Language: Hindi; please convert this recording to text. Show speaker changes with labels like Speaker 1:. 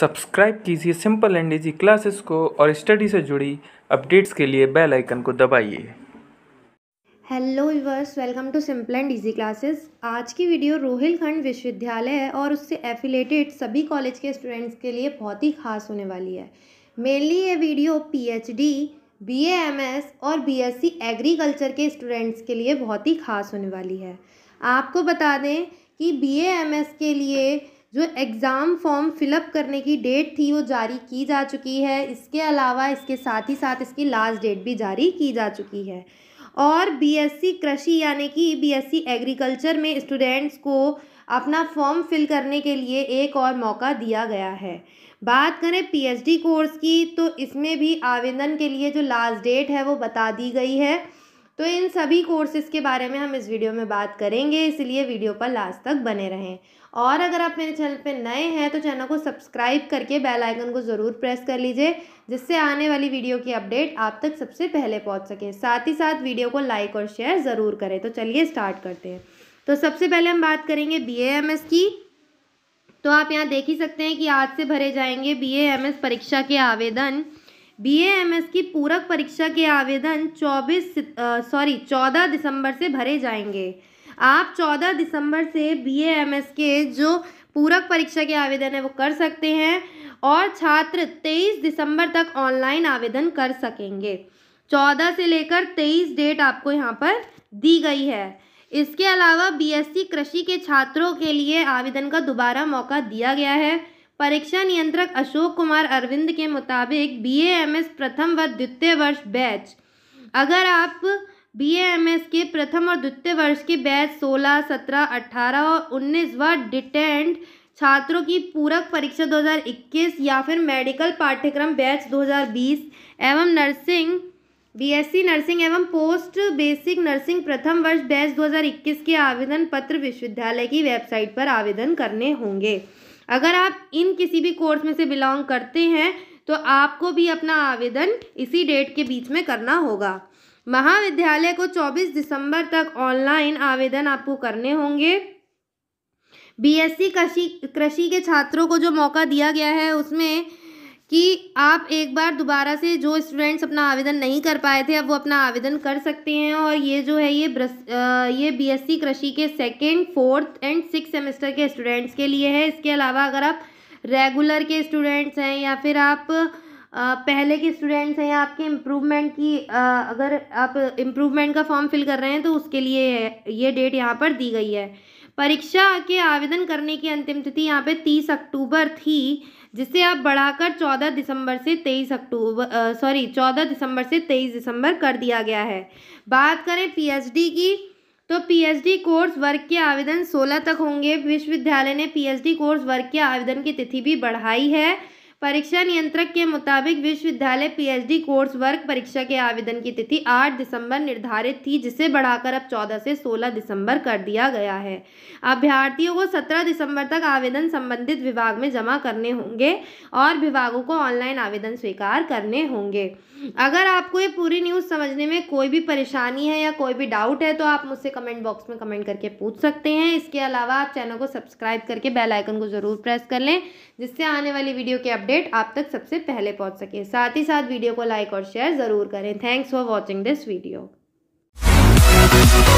Speaker 1: सब्सक्राइब कीजिए सिंपल एंड इजी क्लासेस को और स्टडी से जुड़ी अपडेट्स के लिए बेल आइकन को दबाइए hello viewers welcome to simple and easy classes आज की वीडियो रोहिलखंड विश्वविद्यालय है और उससे एफिलेटेड सभी कॉलेज के स्टूडेंट्स के लिए बहुत ही खास होने वाली है मेनली ये वीडियो पीएचडी बीएएमएस और बीएससी एग्रीकल्चर के स्टूडेंट्स के लिए बहुत ही खास होने वाली है आपको बता दें कि बीएएमएस के लिए जो एग्ज़ाम फॉर्म फिलअप करने की डेट थी वो जारी की जा चुकी है इसके अलावा इसके साथ ही साथ इसकी लास्ट डेट भी जारी की जा चुकी है और बीएससी कृषि यानी कि बीएससी एग्रीकल्चर में स्टूडेंट्स को अपना फॉर्म फिल करने के लिए एक और मौका दिया गया है बात करें पीएचडी कोर्स की तो इसमें भी आवेदन के लिए जो लास्ट डेट है वो बता दी गई है तो इन सभी कोर्सेज़ के बारे में हम इस वीडियो में बात करेंगे इसलिए वीडियो पर लास्ट तक बने रहें और अगर आप मेरे चैनल पर नए हैं तो चैनल को सब्सक्राइब करके बेल आइकन को ज़रूर प्रेस कर लीजिए जिससे आने वाली वीडियो की अपडेट आप तक सबसे पहले पहुंच सके साथ ही साथ वीडियो को लाइक और शेयर ज़रूर करें तो चलिए स्टार्ट करते हैं तो सबसे पहले हम बात करेंगे बी की तो आप यहाँ देख ही सकते हैं कि आज से भरे जाएंगे बी परीक्षा के आवेदन बीएएमएस की पूरक परीक्षा के आवेदन 24 सॉरी 14 दिसंबर से भरे जाएंगे आप 14 दिसंबर से बीएएमएस के जो पूरक परीक्षा के आवेदन है वो कर सकते हैं और छात्र 23 दिसंबर तक ऑनलाइन आवेदन कर सकेंगे 14 से लेकर 23 डेट आपको यहाँ पर दी गई है इसके अलावा बीएससी कृषि के छात्रों के लिए आवेदन का दोबारा मौका दिया गया है परीक्षा नियंत्रक अशोक कुमार अरविंद के मुताबिक बी एम एस प्रथम व द्वितीय वर्ष बैच अगर आप बी एम एस के प्रथम और द्वितीय वर्ष के बैच 16, 17, 18 और 19 व डिटेंड छात्रों की पूरक परीक्षा 2021 या फिर मेडिकल पाठ्यक्रम बैच 2020 एवं नर्सिंग बीएससी नर्सिंग एवं पोस्ट बेसिक नर्सिंग प्रथम वर्ष बैच 2021 के आवेदन पत्र विश्वविद्यालय की वेबसाइट पर आवेदन करने होंगे अगर आप इन किसी भी कोर्स में से बिलोंग करते हैं तो आपको भी अपना आवेदन इसी डेट के बीच में करना होगा महाविद्यालय को 24 दिसंबर तक ऑनलाइन आवेदन आपको करने होंगे बीएससी कृषि कृषि के छात्रों को जो मौका दिया गया है उसमें कि आप एक बार दोबारा से जो स्टूडेंट्स अपना आवेदन नहीं कर पाए थे अब वो अपना आवेदन कर सकते हैं और ये जो है ये ब्रस, आ, ये बीएससी कृषि के second fourth and six semester के स्टूडेंट्स के लिए है इसके अलावा अगर आप रेगुलर के स्टूडेंट्स हैं या फिर आप आ, पहले के स्टूडेंट्स हैं या आपके इम्प्रूवमेंट की आ, अगर आप इम्प्रूवमेंट का फॉर्म फिल कर रहे हैं तो उसके लिए ये डेट यहाँ पर दी गई है परीक्षा के आवेदन करने की अंतिम तिथि यहाँ पे तीस अक्टूबर थी जिसे आप बढ़ाकर चौदह दिसंबर से तेईस अक्टूबर सॉरी चौदह दिसंबर से तेईस दिसंबर कर दिया गया है बात करें पीएचडी की तो पीएचडी कोर्स वर्ग के आवेदन सोलह तक होंगे विश्वविद्यालय ने पीएचडी कोर्स वर्ग के आवेदन की तिथि भी बढ़ाई है परीक्षा नियंत्रक के मुताबिक विश्वविद्यालय पीएचडी कोर्स वर्क परीक्षा के आवेदन की तिथि 8 दिसंबर निर्धारित थी जिसे बढ़ाकर अब 14 से 16 दिसंबर कर दिया गया है अभ्यर्थियों को 17 दिसंबर तक आवेदन संबंधित विभाग में जमा करने होंगे और विभागों को ऑनलाइन आवेदन स्वीकार करने होंगे अगर आपको ये पूरी न्यूज़ समझने में कोई भी परेशानी है या कोई भी डाउट है तो आप मुझसे कमेंट बॉक्स में कमेंट करके पूछ सकते हैं इसके अलावा आप चैनल को सब्सक्राइब करके बेलाइकन को ज़रूर प्रेस कर लें जिससे आने वाली वीडियो के अपडेट अपडेट आप तक सबसे पहले पहुंच सके साथ ही साथ वीडियो को लाइक और शेयर ज़रूर करें thanks for watching this video